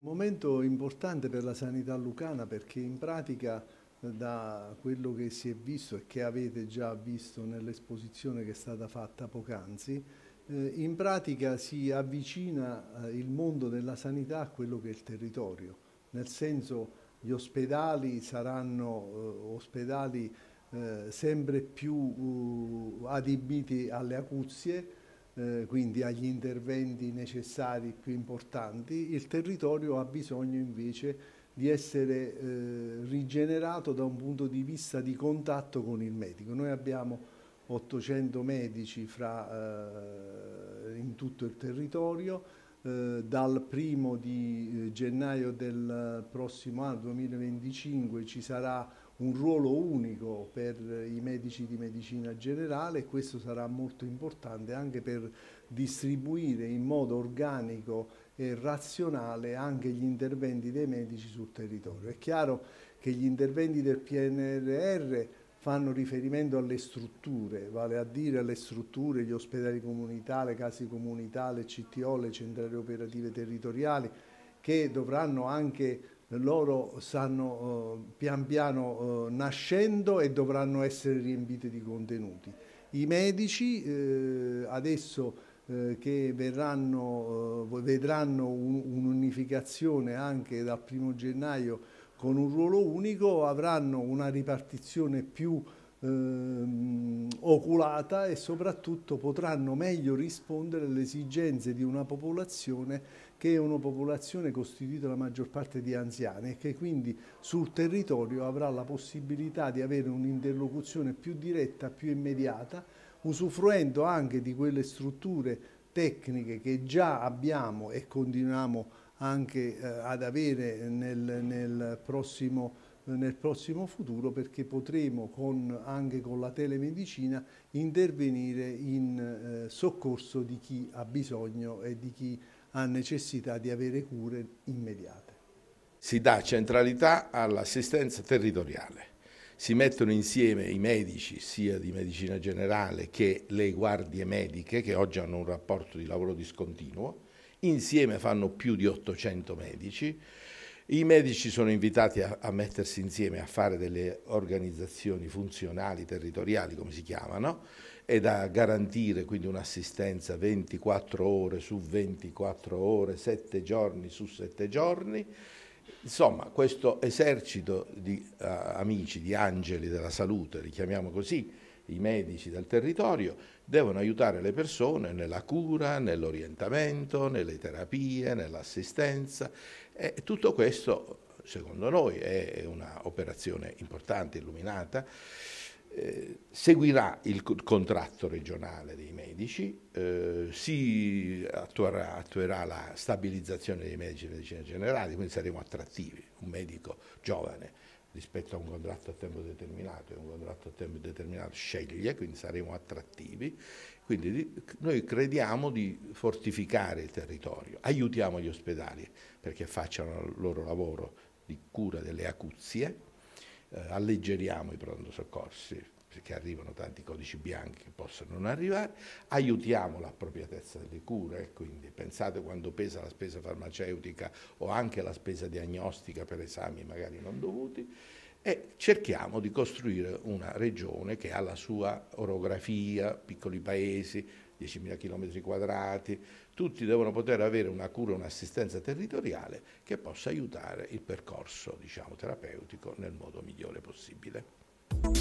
Un momento importante per la sanità lucana perché in pratica eh, da quello che si è visto e che avete già visto nell'esposizione che è stata fatta poc'anzi, eh, in pratica si avvicina eh, il mondo della sanità a quello che è il territorio, nel senso gli ospedali saranno ospedali sempre più uh, adibiti alle acuzie, eh, quindi agli interventi necessari più importanti, il territorio ha bisogno invece di essere eh, rigenerato da un punto di vista di contatto con il medico. Noi abbiamo 800 medici fra, eh, in tutto il territorio, eh, dal primo di eh, gennaio del eh, prossimo anno 2025 ci sarà un ruolo unico per i medici di medicina generale e questo sarà molto importante anche per distribuire in modo organico e razionale anche gli interventi dei medici sul territorio. È chiaro che gli interventi del PNRR fanno riferimento alle strutture, vale a dire alle strutture, gli ospedali comunitari, le case comunità, le CTO, le centrali operative territoriali, che dovranno anche loro stanno eh, pian piano eh, nascendo e dovranno essere riempite di contenuti. I medici eh, adesso eh, che verranno, eh, vedranno un'unificazione anche dal primo gennaio con un ruolo unico avranno una ripartizione più ehm, oculata e soprattutto potranno meglio rispondere alle esigenze di una popolazione che è una popolazione costituita la maggior parte di anziani e che quindi sul territorio avrà la possibilità di avere un'interlocuzione più diretta, più immediata, usufruendo anche di quelle strutture tecniche che già abbiamo e continuiamo a anche eh, ad avere nel, nel, prossimo, nel prossimo futuro perché potremo con, anche con la telemedicina intervenire in eh, soccorso di chi ha bisogno e di chi ha necessità di avere cure immediate. Si dà centralità all'assistenza territoriale si mettono insieme i medici sia di medicina generale che le guardie mediche che oggi hanno un rapporto di lavoro discontinuo insieme fanno più di 800 medici. I medici sono invitati a, a, mettersi insieme a fare delle organizzazioni funzionali, territoriali, come si chiamano, e a garantire quindi un'assistenza 24 ore su 24 ore, 7 giorni su 7 giorni. Insomma, questo esercito di uh, amici, di angeli della salute, li chiamiamo così, i medici del territorio, devono aiutare le persone nella cura, nell'orientamento, nelle terapie, nell'assistenza e tutto questo secondo noi è un'operazione importante, illuminata. Eh, seguirà il contratto regionale dei medici, eh, si attuerà, attuerà, la stabilizzazione dei medici di medicina generale, quindi saremo attrattivi, un medico giovane rispetto a un contratto a tempo determinato, è un contratto a tempo determinato sceglie, quindi saremo attrattivi, quindi noi crediamo di fortificare il territorio, aiutiamo gli ospedali perché facciano il loro lavoro di cura delle acuzie, eh, alleggeriamo i pronto soccorsi perché arrivano tanti codici bianchi che possono non arrivare, aiutiamo l'appropriatezza delle cure, eh, quindi pensate quando pesa la spesa farmaceutica o anche la spesa diagnostica per esami magari non dovuti e cerchiamo di costruire una regione che ha la sua orografia, piccoli paesi, 10.000 km quadrati, tutti devono poter avere una cura, un'assistenza territoriale che possa aiutare il percorso diciamo, terapeutico nel modo migliore possibile.